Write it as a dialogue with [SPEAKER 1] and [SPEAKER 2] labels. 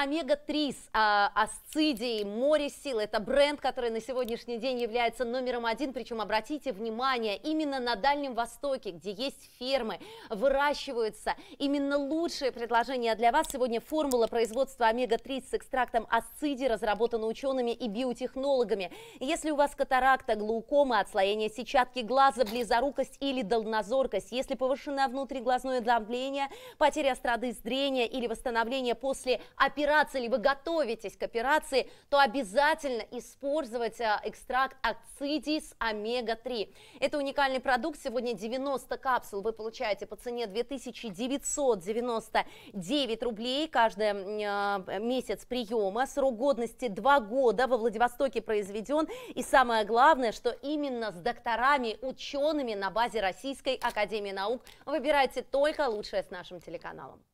[SPEAKER 1] Омега-3 с а, асцидией, море сил. Это бренд, который на сегодняшний день является номером один. Причем обратите внимание, именно на Дальнем Востоке, где есть фермы, выращиваются именно лучшие предложения для вас. Сегодня формула производства омега-3 с экстрактом асциди разработана учеными и биотехнологами. Если у вас катаракта, глаукома, отслоение сетчатки глаза, близорукость или дальнозоркость, если повышено внутриглазное давление, потеря страды зрения или восстановление после операции, операции, или вы готовитесь к операции, то обязательно использовать э, экстракт Accidis омега-3. Это уникальный продукт, сегодня 90 капсул вы получаете по цене 2999 рублей каждый э, месяц приема, срок годности 2 года, во Владивостоке произведен, и самое главное, что именно с докторами, учеными на базе Российской Академии Наук выбирайте только лучшее с нашим телеканалом.